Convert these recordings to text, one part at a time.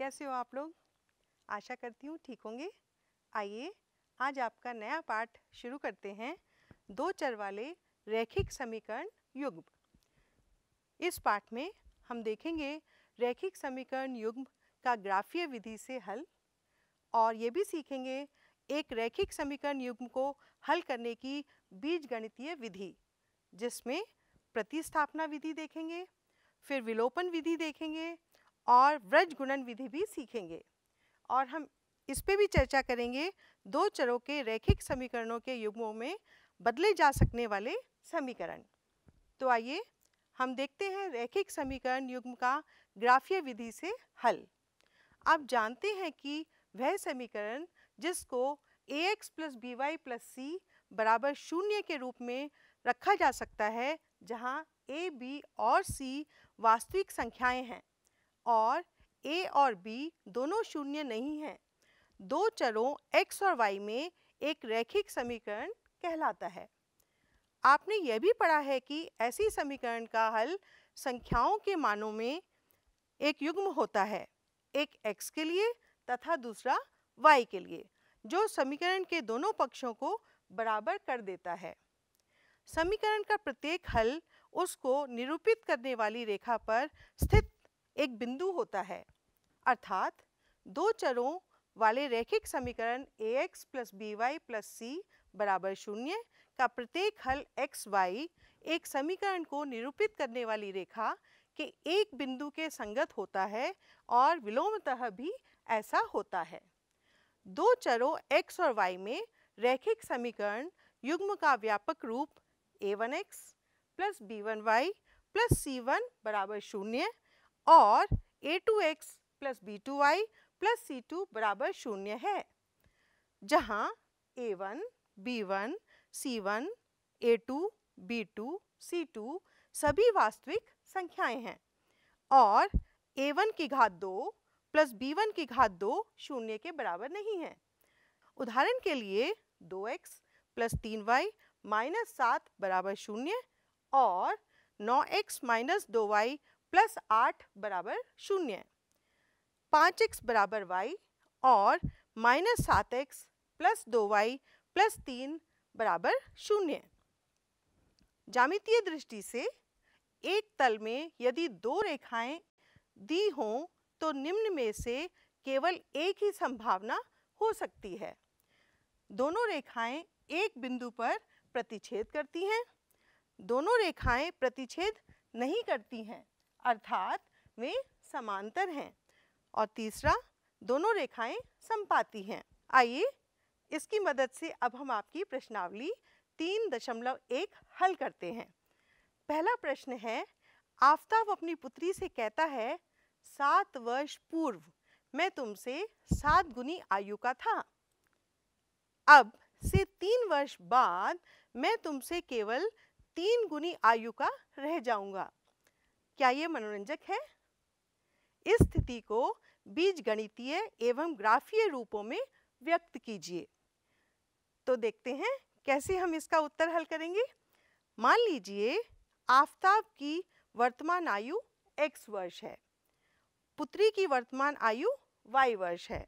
कैसे हो आप लोग आशा करती हूँ ठीक होंगे आइए आज आपका नया पाठ शुरू करते हैं दो चर वाले रैखिक समीकरण युग्म इस पाठ में हम देखेंगे रैखिक समीकरण युग्म का ग्राफीय विधि से हल और ये भी सीखेंगे एक रैखिक समीकरण युग्म को हल करने की बीज गणितीय विधि जिसमें प्रतिस्थापना विधि देखेंगे फिर विलोपन विधि देखेंगे और व्रज गुणन विधि भी सीखेंगे और हम इस पे भी चर्चा करेंगे दो चरों के रैखिक समीकरणों के युग्मों में बदले जा सकने वाले समीकरण तो आइए हम देखते हैं रैखिक समीकरण युग्म का ग्राफीय विधि से हल आप जानते हैं कि वह समीकरण जिसको a x plus b y plus c बराबर शून्य के रूप में रखा जा सकता है जहाँ ए बी और सी वास्तविक संख्याएं हैं और ए और बी दोनों शून्य नहीं हैं दो चरों एक्स और वाई में एक रैखिक समीकरण कहलाता है आपने यह भी पढ़ा है कि ऐसी समीकरण का हल संख्याओं के मानों में एक युग्म होता है एक एक्स के लिए तथा दूसरा वाई के लिए जो समीकरण के दोनों पक्षों को बराबर कर देता है समीकरण का प्रत्येक हल उसको निरूपित करने वाली रेखा पर स्थित एक बिंदु होता है अर्थात दो चरों वाले रैखिक समीकरण a x plus b y plus c बराबर शून्य का प्रत्येक हल एक्स वाई एक समीकरण को निरूपित करने वाली रेखा के एक बिंदु के संगत होता है और विलोमतः भी ऐसा होता है दो चरों x और y में रैखिक समीकरण युग्म का व्यापक रूप a1x one x plus B one Y plus सी वन बराबर शून्य और ए two x plus B two Y plus सी टू बराबर शून्य है जहाँ ए one b one c one ए two b two c two सभी वास्तविक संख्याएं हैं और ए वन की घात दो प्लस बी वन की घात दो शून्य के बराबर नहीं है उदाहरण के लिए दो एक्स प्लस तीन वाई माइनस सात बराबर शून्य और नौ एक्स माइनस दो वाई प्लस आठ बराबर शून्य पाँच एक्स बराबर वाई और माइनस सात एक्स प्लस दो वाई प्लस तीन बराबर शून्य जामितीय दृष्टि से एक तल में यदि दो रेखाएं दी हों तो निम्न में से केवल एक ही संभावना हो सकती है दोनों रेखाएं एक बिंदु पर प्रतिच्छेद करती हैं दोनों रेखाएं प्रतिच्छेद नहीं करती हैं अर्थात वे समांतर हैं और तीसरा दोनों रेखाएं संपाती हैं आइए इसकी मदद से अब हम आपकी प्रश्नावली तीन दशमलव एक हल करते हैं पहला प्रश्न है आफ्ताब अपनी पुत्री से कहता है सात वर्ष पूर्व मैं तुमसे सात गुनी आयु का था अब से तीन वर्ष बाद मैं तुमसे केवल तीन गुनी आयु का रह जाऊंगा क्या ये मनोरंजक है इस स्थिति को बीज गणितीय एवं ग्राफीय रूपों में व्यक्त कीजिए तो देखते हैं कैसे हम इसका उत्तर हल करेंगे मान लीजिए आफताब की वर्तमान आयु x वर्ष है पुत्री की वर्तमान आयु y वर्ष है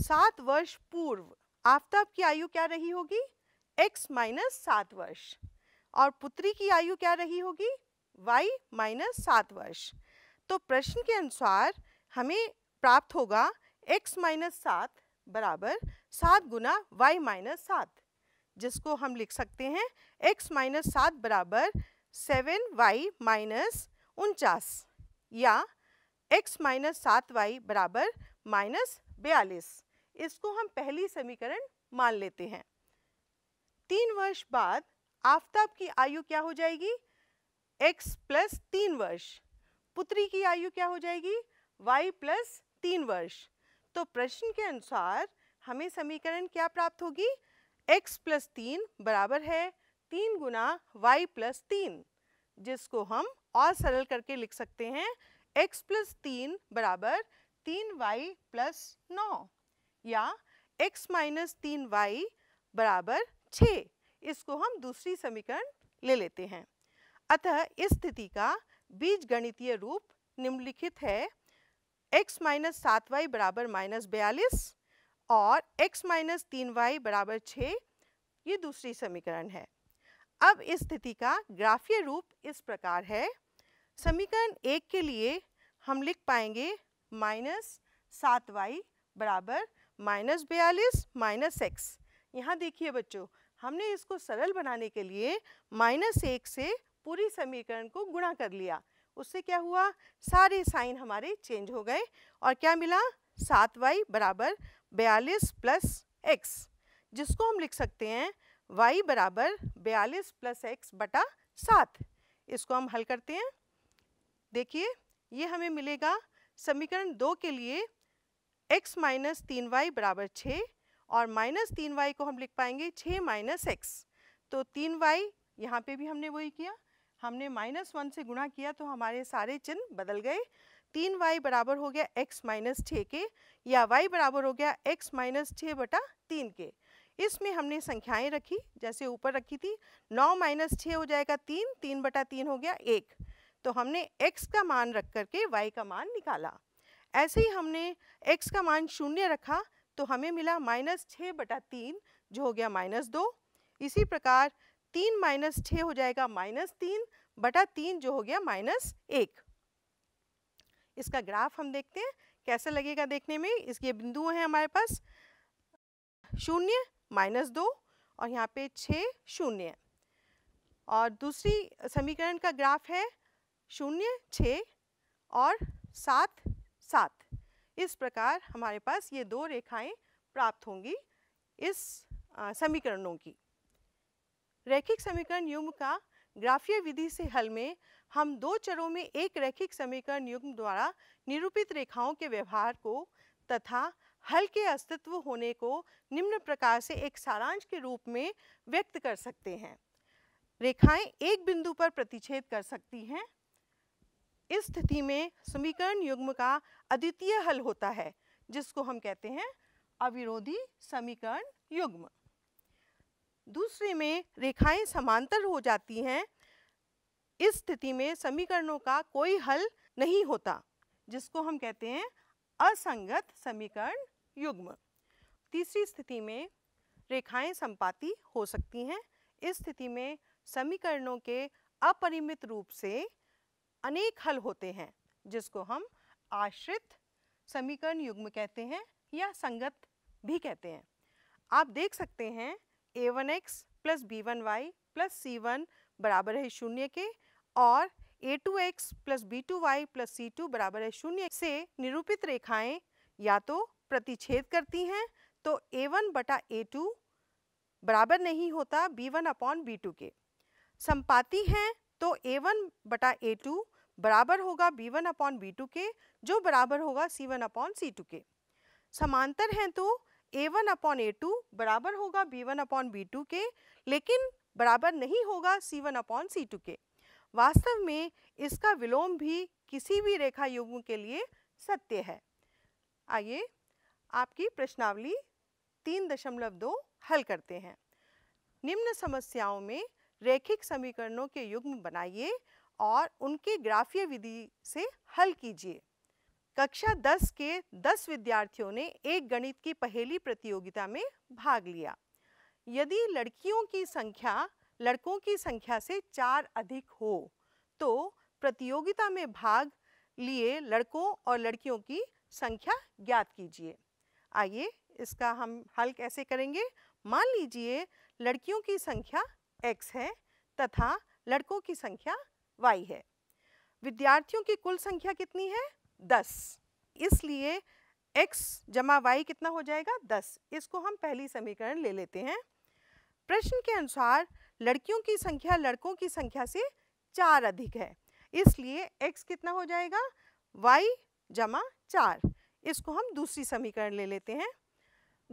सात वर्ष पूर्व आफताब की आयु क्या रही होगी x माइनस सात वर्ष और पुत्री की आयु क्या रही होगी वाई माइनस सात वर्ष तो प्रश्न के अनुसार हमें प्राप्त होगा एक्स माइनस सात बराबर सात गुना वाई माइनस सात जिसको हम लिख सकते हैं एक्स माइनस सात बराबर सेवन वाई माइनस उनचास या एक्स माइनस सात वाई बराबर माइनस बयालीस इसको हम पहली समीकरण मान लेते हैं तीन वर्ष बाद आफ्ताब की आयु क्या हो जाएगी x प्लस तीन वर्ष पुत्री की आयु क्या हो जाएगी y प्लस तीन वर्ष तो प्रश्न के अनुसार हमें समीकरण क्या प्राप्त होगी x प्लस तीन बराबर है तीन गुना वाई प्लस तीन जिसको हम और सरल करके लिख सकते हैं x प्लस तीन बराबर तीन वाई प्लस नौ या x माइनस तीन वाई बराबर छः इसको हम दूसरी समीकरण ले लेते हैं अतः इस स्थिति का बीज गणितीय रूप निम्नलिखित है x माइनस सात वाई बराबर माइनस बयालीस और x माइनस तीन वाई बराबर छः ये दूसरी समीकरण है अब इस स्थिति का ग्राफीय रूप इस प्रकार है समीकरण एक के लिए हम लिख पाएंगे माइनस सात वाई बराबर माइनस बयालीस माइनस एक्स यहाँ देखिए बच्चों हमने इसको सरल बनाने के लिए माइनस एक से पूरी समीकरण को गुणा कर लिया उससे क्या हुआ सारे साइन हमारे चेंज हो गए और क्या मिला सात वाई बराबर बयालीस प्लस एक्स जिसको हम लिख सकते हैं वाई बराबर बयालीस प्लस एक्स बटा सात इसको हम हल करते हैं देखिए ये हमें मिलेगा समीकरण दो के लिए x माइनस तीन वाई बराबर छः और माइनस तीन वाई को हम लिख पाएंगे छः माइनस एक्स तो तीन वाई यहाँ पर भी हमने वही किया हमने माइनस वन से गुणा किया तो हमारे सारे चिन्ह बदल गए तीन वाई बराबर हो गया एक्स माइनस छः के या वाई बराबर हो गया एक्स माइनस छः बटा तीन के इसमें हमने संख्याएं रखी जैसे ऊपर रखी थी नौ माइनस छः हो जाएगा तीन तीन बटा तीन हो गया एक तो हमने एक्स का मान रख करके वाई का मान निकाला ऐसे ही हमने एक्स का मान शून्य रखा तो हमें मिला माइनस छः बटा तीन जो हो गया माइनस दो इसी प्रकार तीन माइनस छः हो जाएगा माइनस तीन बटा तीन जो हो गया माइनस एक इसका ग्राफ हम देखते हैं कैसा लगेगा देखने में इसके बिंदु हैं हमारे पास शून्य माइनस दो और यहाँ पे छ शून्य और दूसरी समीकरण का ग्राफ है शून्य छ और सात सात इस प्रकार हमारे पास ये दो रेखाएं प्राप्त होंगी इस समीकरणों की रैखिक समीकरण युग्म का ग्राफीय विधि से हल में हम दो चरों में एक रैखिक समीकरण युग्म द्वारा निरूपित रेखाओं के व्यवहार को तथा हल के अस्तित्व होने को निम्न प्रकार से एक सारांश के रूप में व्यक्त कर सकते हैं रेखाएं एक बिंदु पर प्रतिच्छेद कर सकती हैं इस स्थिति में समीकरण युग्म का अद्वितीय हल होता है जिसको हम कहते हैं अविरोधी समीकरण युग्म दूसरे में रेखाएं समांतर हो जाती हैं इस स्थिति में समीकरणों का कोई हल नहीं होता जिसको हम कहते हैं असंगत समीकरण युग्म तीसरी स्थिति में रेखाएं संपाती हो सकती हैं इस स्थिति में समीकरणों के अपरिमित रूप से अनेक हल होते हैं जिसको हम आश्रित समीकरण युग्म कहते हैं या संगत भी कहते हैं आप देख सकते हैं ए one x plus B one Y plus सी वन बराबर है शून्य के और ए two x plus B two Y plus सी टू बराबर है शून्य से निरूपित रेखाएं या तो प्रतिच्छेद करती हैं तो ए वन बटा ए टू बराबर नहीं होता B one upon B two के संपाती हैं तो ए वन बटा ए टू बराबर होगा b one upon B two के जो बराबर होगा c one upon c two के समांतर हैं तो a one upon a two बराबर होगा b one upon B two के लेकिन बराबर नहीं होगा c one upon c two के वास्तव में इसका विलोम भी किसी भी रेखा युग्म के लिए सत्य है आइए आपकी प्रश्नावली तीन दशमलव दो हल करते हैं निम्न समस्याओं में रेखिक समीकरणों के युग्म बनाइए और उनके ग्राफीय विधि से हल कीजिए कक्षा 10 के 10 विद्यार्थियों ने एक गणित की पहेली प्रतियोगिता में भाग लिया यदि लड़कियों की संख्या लड़कों की संख्या से चार अधिक हो तो प्रतियोगिता में भाग लिए लड़कों और लड़कियों की संख्या ज्ञात कीजिए आइए इसका हम हल कैसे करेंगे मान लीजिए लड़कियों की संख्या x है तथा लड़कों की संख्या y है विद्यार्थियों की कुल संख्या कितनी है दस इसलिए x जमा वाई कितना हो जाएगा दस इसको हम पहली समीकरण ले लेते हैं प्रश्न के अनुसार लड़कियों की संख्या लड़कों की संख्या से चार अधिक है इसलिए x कितना हो जाएगा y जमा चार इसको हम दूसरी समीकरण ले लेते हैं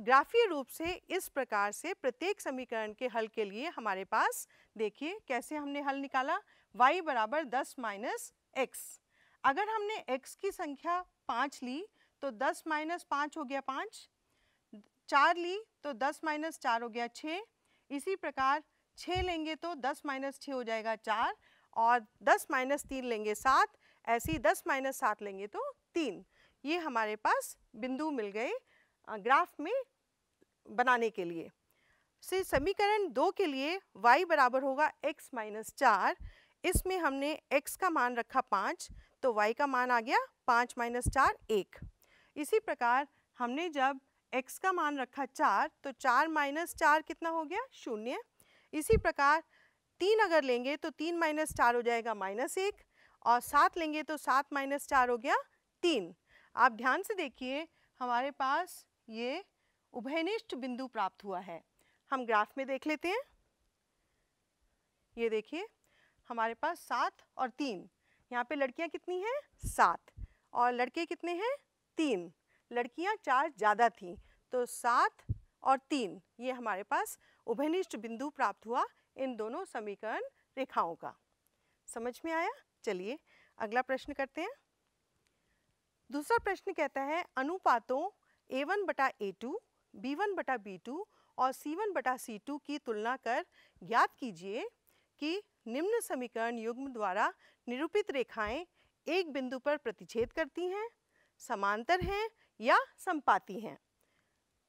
ग्राफीय रूप से इस प्रकार से प्रत्येक समीकरण के हल के लिए हमारे पास देखिए कैसे हमने हल निकाला y बराबर दस माइनस एक्स अगर हमने x की संख्या पाँच ली तो दस माइनस पाँच हो गया पाँच चार ली तो दस माइनस चार हो गया छः इसी प्रकार छः लेंगे तो दस माइनस छः हो जाएगा चार और दस माइनस तीन लेंगे सात ऐसे ही दस माइनस सात लेंगे तो तीन ये हमारे पास बिंदु मिल गए ग्राफ में बनाने के लिए से समीकरण दो के लिए y बराबर होगा x माइनस चार इसमें हमने x का मान रखा पाँच तो y का मान आ गया पाँच माइनस चार एक इसी प्रकार हमने जब x का मान रखा चार तो चार माइनस चार कितना हो गया शून्य इसी प्रकार तीन अगर लेंगे तो तीन माइनस चार हो जाएगा माइनस एक और सात लेंगे तो सात माइनस चार हो गया तीन आप ध्यान से देखिए हमारे पास ये उभयनिष्ठ बिंदु प्राप्त हुआ है हम ग्राफ में देख लेते हैं ये देखिए हमारे पास सात और तीन यहाँ पे लड़कियाँ कितनी हैं सात और लड़के कितने हैं तीन लड़कियाँ चार ज़्यादा थीं तो सात और तीन ये हमारे पास उभयनिष्ठ बिंदु प्राप्त हुआ इन दोनों समीकरण रेखाओं का समझ में आया चलिए अगला प्रश्न करते हैं दूसरा प्रश्न कहता है अनुपातों ए वन बटा ए टू बी वन बटा बी टू और सी वन बटा सी टू की तुलना कर ज्ञात कीजिए कि निम्न समीकरण युग्म द्वारा निरूपित रेखाएं एक बिंदु पर प्रतिच्छेद करती हैं समांतर हैं या संपाती हैं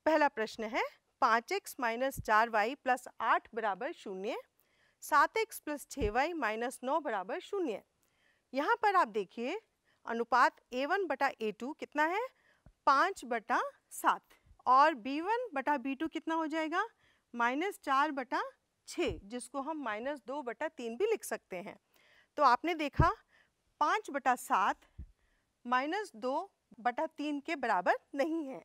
पहला प्रश्न है पाँच एक्स माइनस चार वाई प्लस आठ बराबर शून्य सात एक्स प्लस छः वाई माइनस नौ बराबर शून्य यहाँ पर आप देखिए अनुपात ए वन बटा ए टू कितना है पाँच बटा सात और बी वन बटा बी टू कितना हो जाएगा माइनस चार बटा छः जिसको हम माइनस दो बटा तीन भी लिख सकते हैं तो आपने देखा पाँच बटा सात माइनस दो बटा तीन के बराबर नहीं है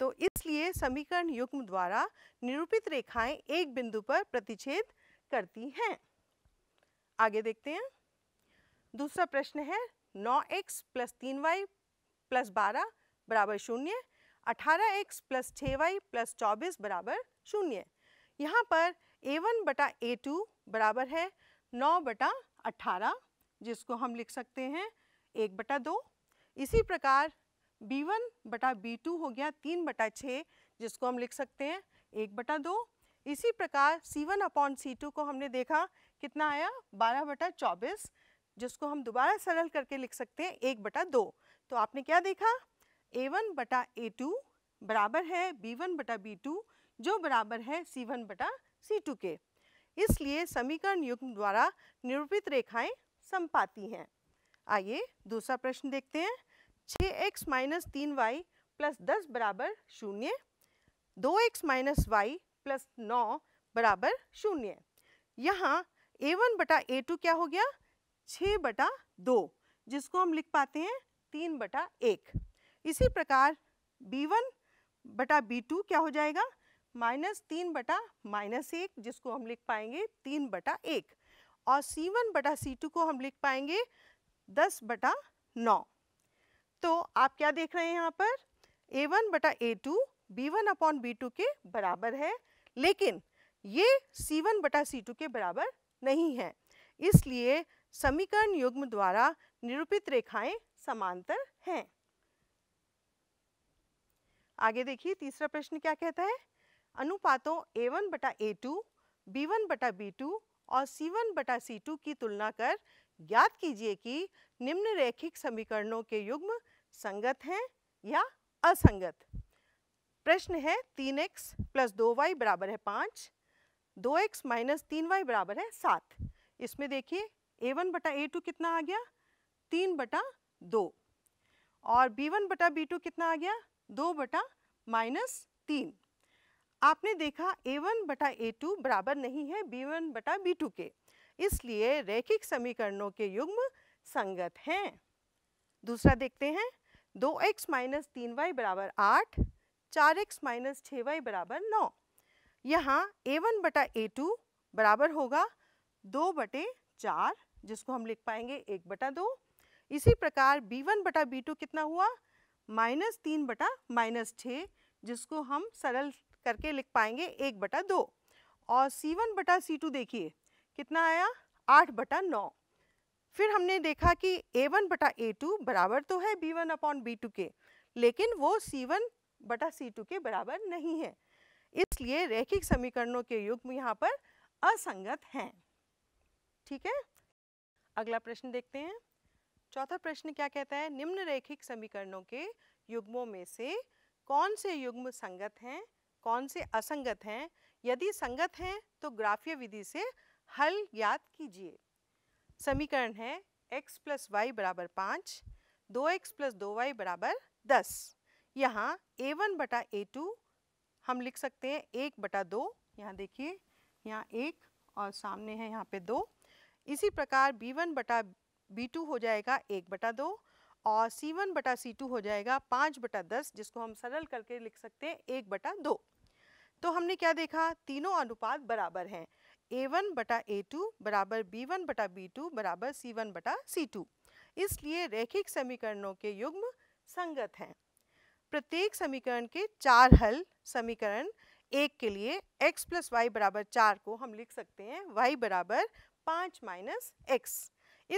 तो इसलिए समीकरण युग्म द्वारा निरूपित रेखाएं एक बिंदु पर प्रतिच्छेद करती हैं आगे देखते हैं दूसरा प्रश्न है नौ एक्स प्लस तीन वाई प्लस बारह बराबर शून्य अठारह एक्स प्लस छः वाई प्लस चौबीस बराबर शून्य यहाँ पर ए वन बटा ए टू बराबर है नौ बटा अट्ठारह जिसको हम लिख सकते हैं एक बटा दो इसी प्रकार बी वन बटा बी टू हो गया तीन बटा छः जिसको हम लिख सकते हैं एक बटा दो इसी प्रकार C1 वन अपॉन सी को हमने देखा कितना आया बारह बटा चौबीस जिसको हम दोबारा सरल करके लिख सकते हैं एक बटा दो तो आपने क्या देखा A1 वन बटा ए बराबर है B1 वन बटा बी टू जो बराबर है सी वन बटा सी टू के इसलिए समीकरण युग्म द्वारा निरूपित रेखाएं संपाती हैं आइए दूसरा प्रश्न देखते हैं छः एक्स माइनस तीन वाई प्लस दस बराबर शून्य दो एक्स माइनस वाई प्लस नौ बराबर शून्य यहाँ ए वन बटा ए टू क्या हो गया छः बटा दो जिसको हम लिख पाते हैं तीन बटा एक इसी प्रकार बी वन बटा बी टू क्या हो जाएगा माइनस तीन बटा माइनस एक जिसको हम लिख पाएंगे तीन बटा एक और C1 बटा टू को हम लिख पाएंगे दस बटा नौ तो आप क्या देख रहे हैं यहाँ पर A1 वन बटा ए two B one upon B two के बराबर है लेकिन ये C1 वन बटा सी के बराबर नहीं है इसलिए समीकरण युग्म द्वारा निरूपित रेखाएं समांतर हैं आगे देखिए तीसरा प्रश्न क्या कहता है अनुपातों ए वन बटा ए टू बी वन बटा बी टू और सी वन बटा सी टू की तुलना कर ज्ञात कीजिए कि निम्न रैखिक समीकरणों के युग्म संगत हैं या असंगत प्रश्न है तीन एक्स प्लस दो वाई बराबर है पाँच दो एक्स माइनस तीन वाई बराबर है सात इसमें देखिए ए वन बटा ए टू कितना आ गया तीन बटा दो और बी वन बटा बी टू कितना आ गया दो बटा माइनस तीन आपने देखा ए वन बटा ए टू बराबर नहीं है बी वन बटा बी टू के इसलिए रैखिक समीकरणों के युग्म संगत हैं दूसरा देखते हैं दो एक्स माइनस तीन वाई बराबर आठ चार एक्स माइनस छः वाई बराबर नौ यहाँ ए वन बटा ए टू बराबर होगा दो बटे चार जिसको हम लिख पाएंगे एक बटा दो इसी प्रकार बी वन बटा बी टू कितना हुआ माइनस तीन बटा माइनस छः जिसको हम सरल करके लिख पाएंगे एक बटा दो और C1 वन बटा सी टू देखिए कितना आया आठ बटा नौ फिर हमने देखा कि ए वन बटा ए टू बराबर तो है B1 वन अपॉन बी के लेकिन वो C1 वन बटा सी टू के बराबर नहीं है इसलिए रैखिक समीकरणों के युग्म यहाँ पर असंगत हैं ठीक है अगला प्रश्न देखते हैं चौथा प्रश्न क्या कहता है निम्न रैखिक समीकरणों के युग्मों में से कौन से युग्म संगत हैं कौन से असंगत हैं यदि संगत हैं तो ग्राफीय विधि से हल ज्ञात कीजिए समीकरण है x प्लस वाई बराबर पाँच दो एक्स प्लस दो वाई बराबर दस यहाँ ए वन बटा ए टू हम लिख सकते हैं एक बटा दो यहाँ देखिए यहाँ एक और सामने है यहाँ पे दो इसी प्रकार बी वन बटा बी टू हो जाएगा एक बटा दो और सी वन बटा सी टू हो जाएगा पाँच बटा दस जिसको हम सरल करके लिख सकते हैं एक बटा दो तो हमने क्या देखा तीनों अनुपात बराबर हैं ए वन बटा ए टू बराबर बी वन बटा बी टू बराबर सी वन बटा सी टू इसलिए रैखिक समीकरणों के युग्म संगत हैं प्रत्येक समीकरण के चार हल समीकरण एक के लिए x प्लस वाई बराबर चार को हम लिख सकते हैं y बराबर पाँच माइनस एक्स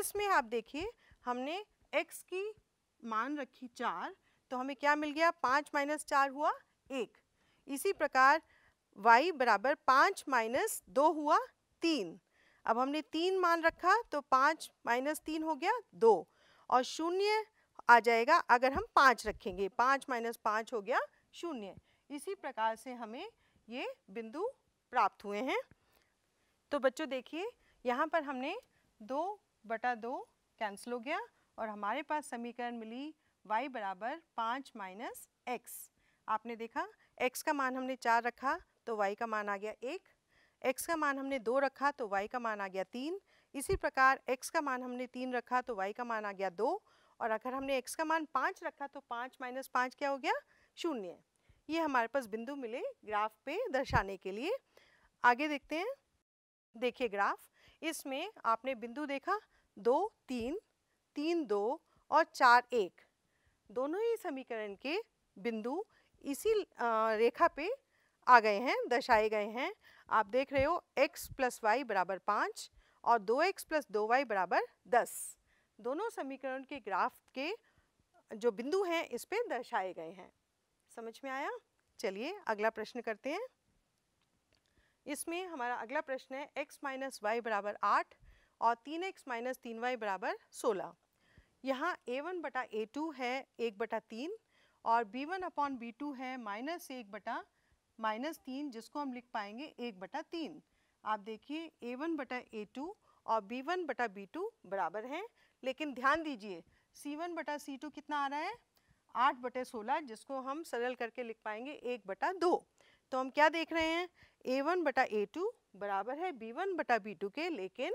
इसमें आप देखिए हमने x की मान रखी चार तो हमें क्या मिल गया पाँच माइनस चार हुआ एक इसी प्रकार y बराबर पाँच माइनस दो हुआ तीन अब हमने तीन मान रखा तो पाँच माइनस तीन हो गया दो और शून्य आ जाएगा अगर हम पाँच रखेंगे पाँच माइनस पाँच हो गया शून्य इसी प्रकार से हमें ये बिंदु प्राप्त हुए हैं तो बच्चों देखिए यहाँ पर हमने दो बटा दो कैंसिल हो गया और हमारे पास समीकरण मिली y बराबर पाँच माइनस एक्स आपने देखा एक्स का मान हमने चार रखा तो वाई का मान आ गया एक एक्स का मान हमने दो रखा तो वाई का मान आ गया तीन इसी प्रकार एक्स का मान हमने तीन रखा तो वाई का मान आ गया दो और अगर हमने एक्स का मान पाँच रखा तो पाँच माइनस पाँच क्या हो गया शून्य ये हमारे पास बिंदु मिले ग्राफ पे दर्शाने के लिए आगे देखते हैं देखिए ग्राफ इसमें आपने बिंदु देखा दो तीन तीन दो और चार एक दोनों ही समीकरण के बिंदु इसी रेखा पे आ गए हैं दर्शाए गए हैं आप देख रहे हो x प्लस वाई बराबर पाँच और दो एक्स प्लस दो वाई बराबर दस दोनों समीकरण के ग्राफ के जो बिंदु हैं इस पर दर्शाए गए हैं समझ में आया चलिए अगला प्रश्न करते हैं इसमें हमारा अगला प्रश्न है x माइनस वाई बराबर आठ और तीन एक्स माइनस तीन वाई बराबर सोलह यहाँ ए वन बटा ए टू है एक बटा तीन और B one upon B two है माइनस एक बटा माइनस तीन जिसको हम लिख पाएंगे एक बटा तीन आप देखिए ए वन बटा ए टू और बी वन बटा बी टू बराबर है लेकिन ध्यान दीजिए सी वन बटा सी टू कितना आ रहा है आठ बटे सोलह जिसको हम सरल करके लिख पाएंगे एक बटा दो तो हम क्या देख रहे हैं ए वन बटा ए टू बराबर है बी वन बटा बी टू के लेकिन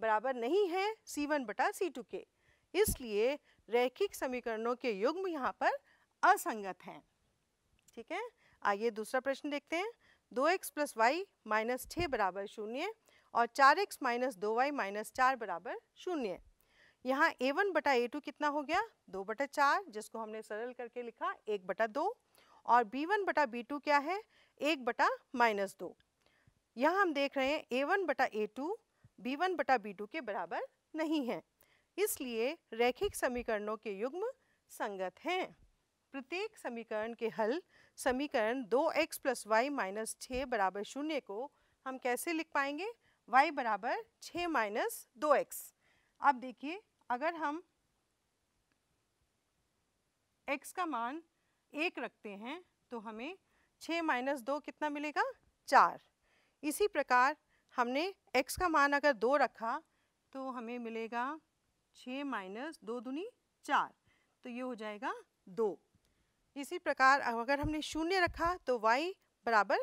बराबर नहीं है सी वन बटा सी टू के इसलिए रैखिक समीकरणों के युग्म यहाँ पर असंगत हैं ठीक है आइए दूसरा प्रश्न देखते हैं दो एक्स प्लस वाई माइनस छः बराबर शून्य और चार एक्स माइनस दो वाई माइनस चार बराबर शून्य यहाँ ए वन बटा ए टू कितना हो गया दो बटा चार जिसको हमने सरल करके लिखा एक बटा दो और बी वन बटा बी टू क्या है एक बटा माइनस दो यहाँ हम देख रहे हैं ए वन बटा ए टू बी वन बटा बी टू के बराबर नहीं है इसलिए रैखिक समीकरणों के युग्म संगत हैं प्रत्येक समीकरण के हल समीकरण दो एक्स प्लस वाई माइनस छः बराबर शून्य को हम कैसे लिख पाएंगे y बराबर छः माइनस दो एक्स अब देखिए अगर हम x का मान एक रखते हैं तो हमें छः माइनस दो कितना मिलेगा चार इसी प्रकार हमने x का मान अगर दो रखा तो हमें मिलेगा छः माइनस दो दूनी चार तो ये हो जाएगा दो इसी प्रकार अगर हमने शून्य रखा तो y बराबर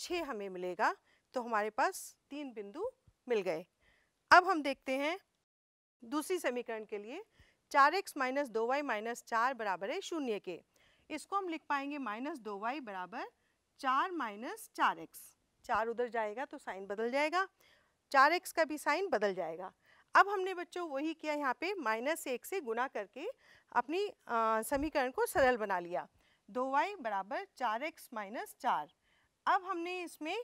छः हमें मिलेगा तो हमारे पास तीन बिंदु मिल गए अब हम देखते हैं दूसरी समीकरण के लिए चार एक्स माइनस दो वाई माइनस चार बराबर है शून्य के इसको हम लिख पाएंगे माइनस दो वाई बराबर चार माइनस चार एक्स चार उधर जाएगा तो साइन बदल जाएगा चार एक्स का भी साइन बदल जाएगा अब हमने बच्चों वही किया यहाँ पे माइनस एक से गुना करके अपनी समीकरण को सरल बना लिया दो वाई बराबर चार एक्स माइनस चार अब हमने इसमें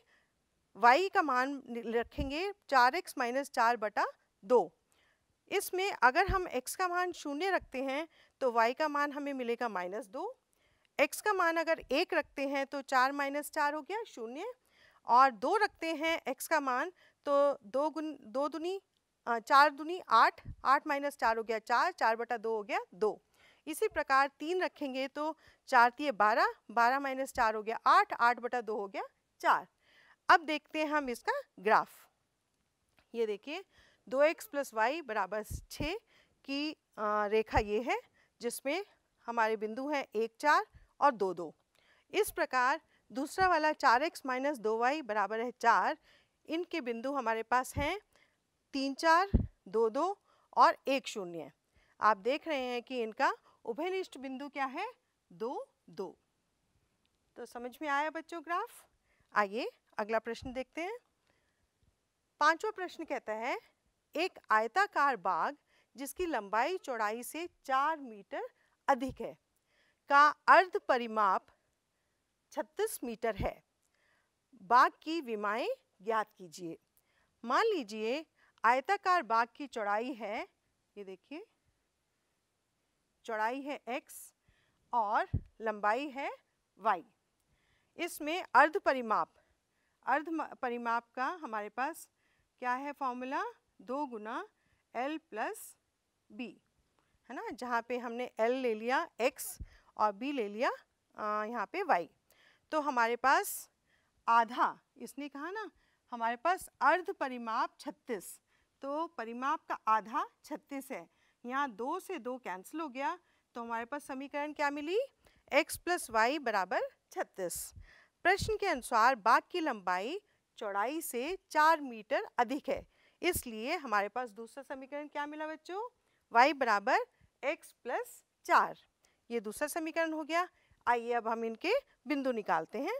y का मान रखेंगे चार एक्स माइनस चार बटा दो इसमें अगर हम x का मान शून्य रखते हैं तो y का मान हमें मिलेगा माइनस दो एक्स का मान अगर एक रखते हैं तो चार माइनस चार हो गया शून्य और दो रखते हैं एक्स का मान तो दो गुन दो दुनी चार दुनी आठ आठ माइनस चार हो गया चार चार बटा दो हो गया दो इसी प्रकार तीन रखेंगे तो चार तीय बारह बारह माइनस चार हो गया आठ आठ बटा दो हो गया चार अब देखते हैं हम इसका ग्राफ ये देखिए दो एक्स प्लस वाई बराबर छः की रेखा ये है जिसमें हमारे बिंदु हैं एक चार और दो दो इस प्रकार दूसरा वाला चार एक्स माइनस दो वाई बराबर है चार इनके बिंदु हमारे पास हैं तीन चार दो दो और एक शून्य आप देख रहे हैं कि इनका उभयनिष्ठ बिंदु क्या है दो दो तो समझ में आया बच्चों ग्राफ आइए अगला प्रश्न देखते हैं पांचवा प्रश्न कहता है एक आयताकार बाग जिसकी लंबाई चौड़ाई से चार मीटर अधिक है का अर्ध परिमाप 36 मीटर है बाग की विमाएं ज्ञात कीजिए मान लीजिए आयताकार बाग की चौड़ाई है ये देखिए चौड़ाई है x और लंबाई है y इसमें अर्ध परिमाप अर्ध परिमाप का हमारे पास क्या है फॉर्मूला दो गुना एल प्लस बी है ना जहाँ पे हमने एल ले लिया एक्स और बी ले लिया यहाँ पे वाई तो हमारे पास आधा इसने कहा ना हमारे पास अर्ध परिमाप छत्तीस तो परिमाप का आधा छत्तीस है यहाँ दो से दो कैंसिल हो गया तो हमारे पास समीकरण क्या मिली x प्लस वाई बराबर छत्तीस प्रश्न के अनुसार बाघ की लंबाई चौड़ाई से चार मीटर अधिक है इसलिए हमारे पास दूसरा समीकरण क्या मिला बच्चों y बराबर एक्स प्लस चार ये दूसरा समीकरण हो गया आइए अब हम इनके बिंदु निकालते हैं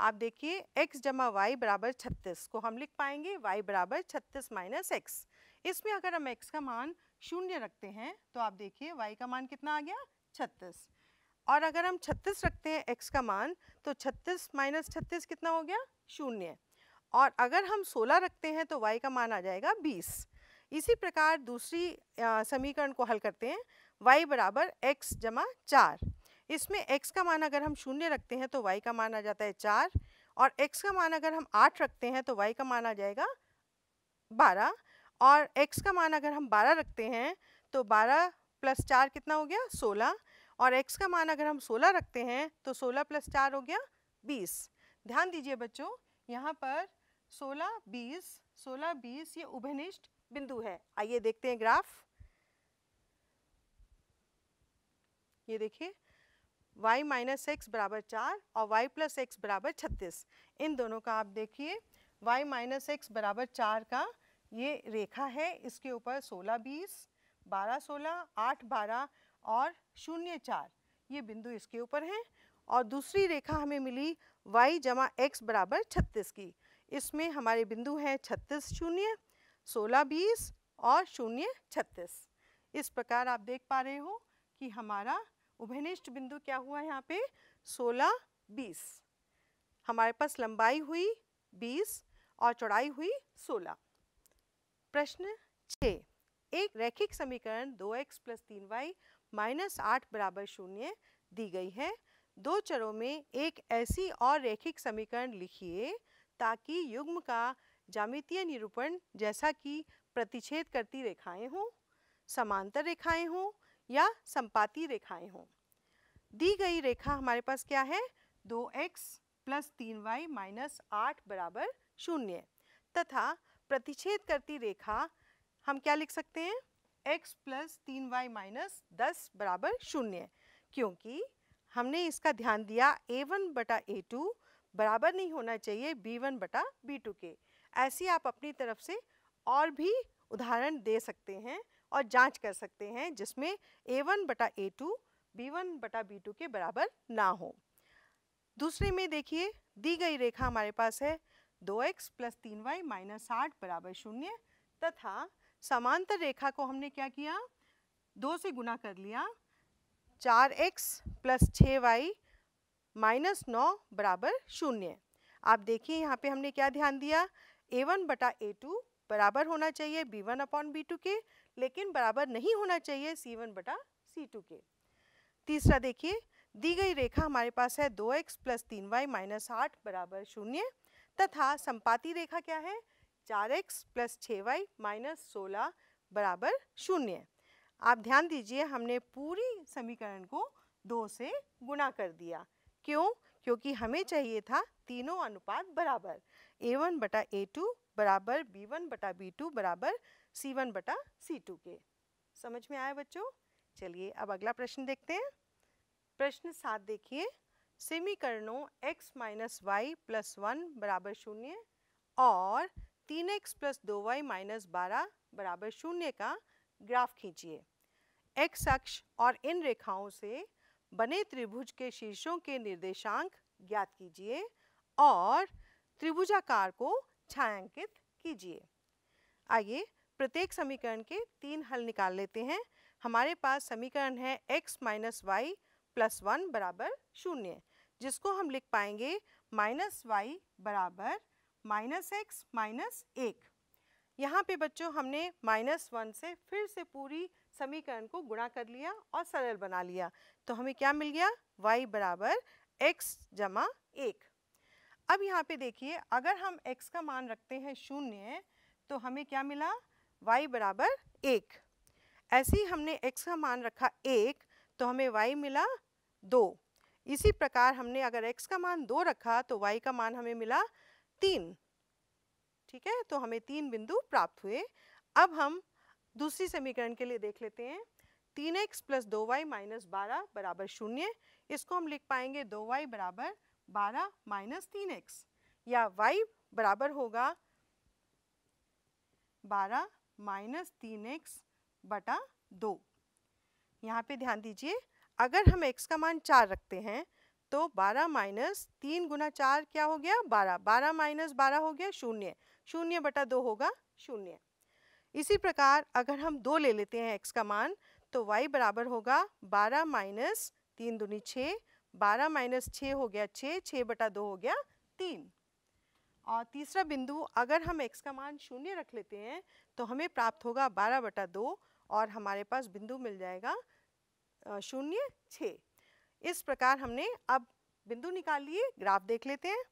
आप देखिए x जमा वाई बराबर छत्तीस को हम लिख पाएंगे y बराबर छत्तीस माइनस एक्स इसमें अगर हम x का मान शून्य रखते हैं तो आप देखिए y का मान कितना आ गया छत्तीस और अगर हम छत्तीस रखते हैं x का मान तो छत्तीस माइनस छत्तीस कितना हो गया शून्य और अगर हम सोलह रखते हैं तो y का मान आ जाएगा बीस इसी प्रकार दूसरी समीकरण को हल करते हैं y बराबर एक्स जमा चार इसमें x का मान अगर हम शून्य रखते हैं तो y का मान आ जाता है चार और x का मान अगर हम आठ रखते हैं तो y का मान आ जाएगा बारह और x का मान अगर हम बारह रखते हैं तो बारह प्लस चार कितना हो गया सोलह और x का मान अगर हम सोलह रखते हैं तो सोलह प्लस चार हो गया बीस ध्यान दीजिए बच्चों यहाँ पर सोलह बीस सोलह बीस ये उभनिष्ठ बिंदु है आइए देखते हैं ग्राफ ये देखिए y माइनस एक्स बराबर चार और y प्लस एक्स बराबर छत्तीस इन दोनों का आप देखिए y माइनस एक्स बराबर चार का ये रेखा है इसके ऊपर सोलह बीस बारह सोलह आठ बारह और शून्य चार ये बिंदु इसके ऊपर हैं और दूसरी रेखा हमें मिली y जमा एक्स बराबर छत्तीस की इसमें हमारे बिंदु हैं छत्तीस शून्य सोलह बीस और शून्य छत्तीस इस प्रकार आप देख पा रहे हो कि हमारा उभयनिष्ठ बिंदु क्या हुआ यहाँ पे 16, 20 हमारे पास लंबाई हुई 20 और चौड़ाई हुई 16 प्रश्न 6 एक रैखिक समीकरण 2x एक्स प्लस तीन वाई माइनस आठ बराबर शून्य दी गई है दो चरों में एक ऐसी और रैखिक समीकरण लिखिए ताकि युग्म का जामितीय निरूपण जैसा कि प्रतिच्छेद करती रेखाएं हों समांतर रेखाएं हों या संपाती रेखाएं हों दी गई रेखा हमारे पास क्या है दो एक्स प्लस तीन वाई माइनस आठ बराबर शून्य तथा प्रतिच्छेद करती रेखा हम क्या लिख सकते हैं x प्लस तीन वाई माइनस दस बराबर शून्य क्योंकि हमने इसका ध्यान दिया a1 वन बटा ए बराबर नहीं होना चाहिए b1 वन बटा बी के ऐसी आप अपनी तरफ से और भी उदाहरण दे सकते हैं और जांच कर सकते हैं जिसमें ए वन बटा ए टू बी वन बटा बी टू के बराबर ना हो दूसरे में देखिए दी गई रेखा हमारे पास है दो एक्स प्लस तीन वाई माइनस आठ बराबर शून्य तथा समांतर रेखा को हमने क्या किया दो से गुना कर लिया चार एक्स प्लस छः वाई माइनस नौ बराबर शून्य आप देखिए यहाँ पे हमने क्या ध्यान दिया ए वन बटा ए टू बराबर होना चाहिए B one upon B two के लेकिन बराबर नहीं होना चाहिए सी वन बटा सी टू के तीसरा देखिए दी गई रेखा हमारे पास है दो एक्स प्लस तीन वाई माइनस आठ बराबर शून्य तथा संपाती रेखा क्या है चार एक्स प्लस छः वाई माइनस सोलह बराबर शून्य आप ध्यान दीजिए हमने पूरी समीकरण को दो से गुणा कर दिया क्यों क्योंकि हमें चाहिए था तीनों अनुपात बराबर ए वन बटा ए टू बराबर बी वन बटा बी टू बराबर सी वन बटा सी टू के समझ में आया बच्चों चलिए अब अगला प्रश्न देखते हैं प्रश्न सात देखिए सेमीकरणों x minus Y plus one बराबर शून्य और तीन एक्स प्लस दो वाई माइनस बारह बराबर शून्य का ग्राफ खींचिए x अक्ष और इन रेखाओं से बने त्रिभुज के शीर्षों के निर्देशांक ज्ञात कीजिए और त्रिभुजाकार को छायांकित कीजिए आइए प्रत्येक समीकरण के तीन हल निकाल लेते हैं हमारे पास समीकरण है x minus Y plus one बराबर शून्य जिसको हम लिख पाएंगे माइनस वाई बराबर माइनस एक्स माइनस एक यहाँ पे बच्चों हमने माइनस वन से फिर से पूरी समीकरण को गुणा कर लिया और सरल बना लिया तो हमें क्या मिल गया वाई बराबर एक्स जमा एक अब यहाँ पे देखिए अगर हम x का मान रखते हैं शून्य तो हमें क्या मिला y बराबर एक ऐसे ही हमने x का मान रखा एक तो हमें y मिला दो इसी प्रकार हमने अगर x का मान दो रखा तो y का मान हमें मिला तीन ठीक है तो हमें तीन बिंदु प्राप्त हुए अब हम दूसरी समीकरण के लिए देख लेते हैं तीन एक्स प्लस दो वाई माइनस बारह बराबर शून्य इसको हम लिख पाएंगे दो वाई बराबर बारह माइनस तीन एक्स या y बराबर होगा बारह माइनस तीन एक्स बटा दो यहाँ पे ध्यान दीजिए अगर हम एक्स का मान चार रखते हैं तो बारह माइनस तीन गुना चार क्या हो गया बारह बारह माइनस बारह हो गया शून्य शून्य बटा दो होगा शून्य इसी प्रकार अगर हम दो ले लेते हैं एक्स का मान तो वाई बराबर होगा बारह माइनस तीन दूनी छः बारह माइनस छः हो गया छः छः बटा दो हो गया तीन और तीसरा बिंदु अगर हम x का मान शून्य रख लेते हैं तो हमें प्राप्त होगा बारह बटा दो और हमारे पास बिंदु मिल जाएगा शून्य छः इस प्रकार हमने अब बिंदु निकाल लिए ग्राफ देख लेते हैं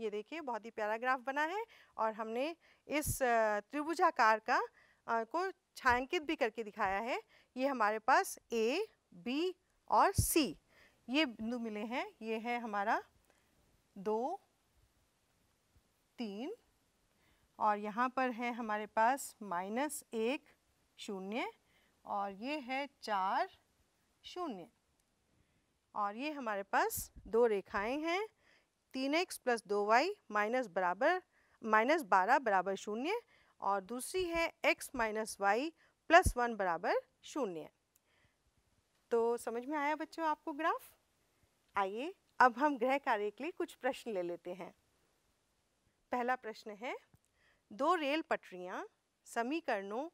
ये देखिए बहुत ही प्यारा ग्राफ बना है और हमने इस त्रिभुजाकार का आ, को छायांकित भी करके दिखाया है ये हमारे पास ए बी और सी ये बिंदु मिले हैं ये है हमारा दो तीन और यहाँ पर है हमारे पास माइनस एक शून्य और ये है चार शून्य और ये हमारे पास दो रेखाएं हैं तीन एक्स प्लस दो वाई माइनस बराबर माइनस बारह बराबर शून्य और दूसरी है X minus Y plus one बराबर शून्य तो समझ में आया बच्चों आपको ग्राफ आइए अब हम गृह कार्य के लिए कुछ प्रश्न ले लेते हैं पहला प्रश्न है दो रेल पटरियाँ समीकरणों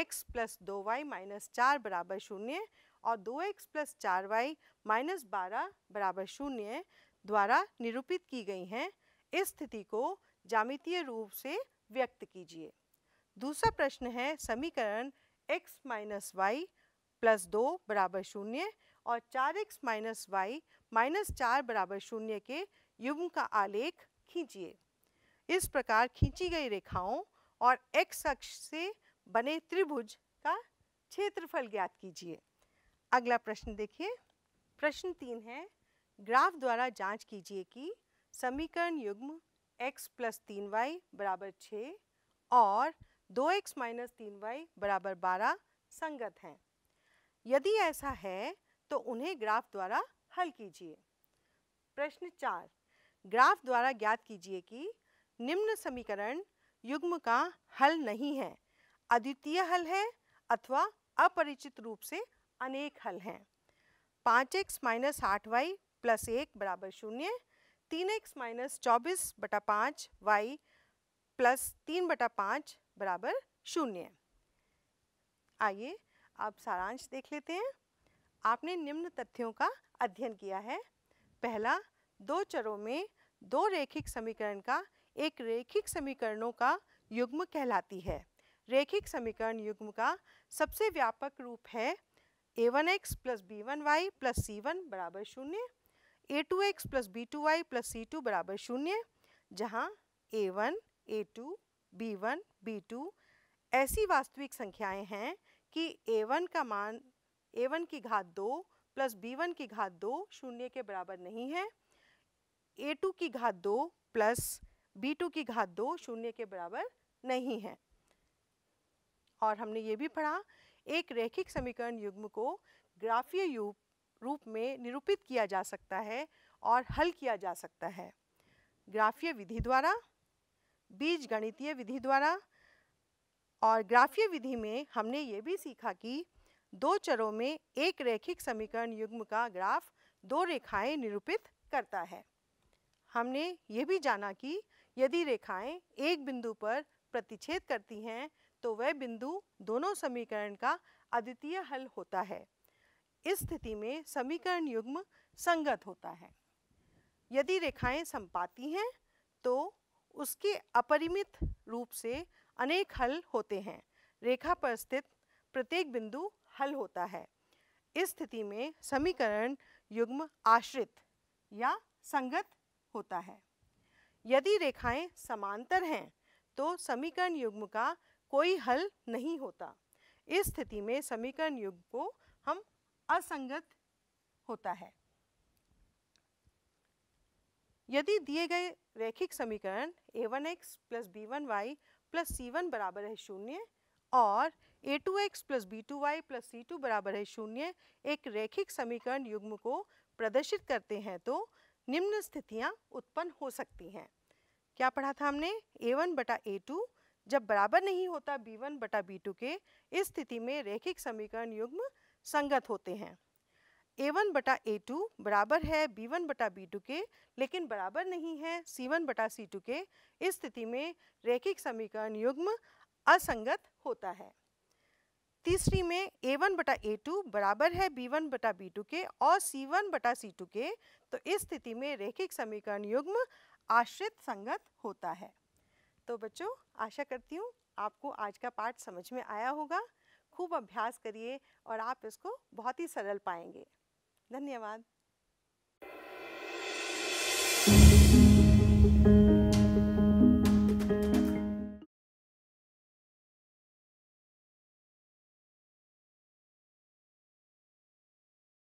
x प्लस दो वाई माइनस चार बराबर शून्य और दो एक्स प्लस चार वाई माइनस बारह बराबर शून्य द्वारा निरूपित की गई हैं इस स्थिति को जामितीय रूप से व्यक्त कीजिए दूसरा प्रश्न है समीकरण x माइनस वाई प्लस दो बराबर शून्य और चार एक्स माइनस वाई माइनस चार बराबर शून्य के युग्म का आलेख खींचिए इस प्रकार खींची गई रेखाओं और एक्स अक्ष से बने त्रिभुज का क्षेत्रफल ज्ञात कीजिए अगला प्रश्न देखिए प्रश्न तीन है ग्राफ द्वारा जांच कीजिए कि समीकरण युग्म x प्लस तीन वाई बराबर छः और दो एक्स माइनस तीन वाई बराबर बारह संगत हैं यदि ऐसा है तो उन्हें ग्राफ द्वारा हल कीजिए प्रश्न चार ग्राफ द्वारा ज्ञात कीजिए कि निम्न समीकरण युग्म का हल नहीं है अद्वितीय हल है अथवा अपरिचित रूप से अनेक हल हैं पाँच एक्स माइनस आठ वाई प्लस एक बराबर शून्य तीन एक्स माइनस चौबीस बटा पाँच वाई प्लस तीन बटा पाँच बराबर शून्य आइए आप सारांश देख लेते हैं आपने निम्न तथ्यों का अध्ययन किया है पहला दो चरों में दो रेखिक समीकरण का एक रेखिक समीकरणों का युग्म कहलाती है रेखिक समीकरण युग्म का सबसे व्यापक रूप है A one x plus B one Y plus C one बराबर शून्य A two x plus B two Y plus C two बराबर शून्य जहाँ ए वन ए two B one B two ऐसी वास्तविक संख्याएं हैं कि ए वन का मान ए वन की घात दो प्लस बी वन की घात दो शून्य के बराबर नहीं है ए टू की घात दो प्लस बी टू की घात दो शून्य के बराबर नहीं है और हमने ये भी पढ़ा एक रैखिक समीकरण युग्म को ग्राफीय रूप में निरूपित किया जा सकता है और हल किया जा सकता है ग्राफीय विधि द्वारा बीज गणितीय विधि द्वारा और ग्राफीय विधि में हमने ये भी सीखा कि दो चरों में एक रैखिक समीकरण युग्म का ग्राफ दो रेखाएं निरूपित करता है हमने ये भी जाना कि यदि रेखाएं एक बिंदु पर प्रतिच्छेद करती हैं तो वह बिंदु दोनों समीकरण का अद्वितीय हल होता है इस स्थिति में समीकरण युग्म संगत होता है यदि रेखाएं संपाती हैं तो उसके अपरिमित रूप से अनेक हल होते हैं रेखा पर स्थित प्रत्येक बिंदु हल होता है इस स्थिति में समीकरण युग्म आश्रित या संगत होता है यदि रेखाएं समांतर हैं तो समीकरण युग्म का कोई हल नहीं होता इस स्थिति में समीकरण युग्म को हम असंगत होता है यदि दिए गए रैखिक समीकरण A one x plus B one Y plus C one बराबर है शून्य और ए two x plus B two Y plus सी टू बराबर है शून्य एक रैखिक समीकरण युग्म को प्रदर्शित करते हैं तो निम्न स्थितियाँ उत्पन्न हो सकती हैं क्या पढ़ा था हमने ए वन बटा ए टू जब बराबर नहीं होता बी वन बटा बी टू के इस स्थिति में रैखिक समीकरण युग्म संगत होते हैं ए वन बटा ए टू बराबर है बी वन बटा बी टू के लेकिन बराबर नहीं है सी वन बटा सी टू के इस स्थिति में रैखिक समीकरण युग्म असंगत होता है तीसरी में ए वन बटा ए टू बराबर है बी वन बटा बी टू के और सी वन बटा सी टू के तो इस स्थिति में रेखिक समीकरण युग्म आश्रित संगत होता है तो बच्चों आशा करती हूँ आपको आज का पाठ समझ में आया होगा खूब अभ्यास करिए और आप इसको बहुत ही सरल पाएंगे धन्यवाद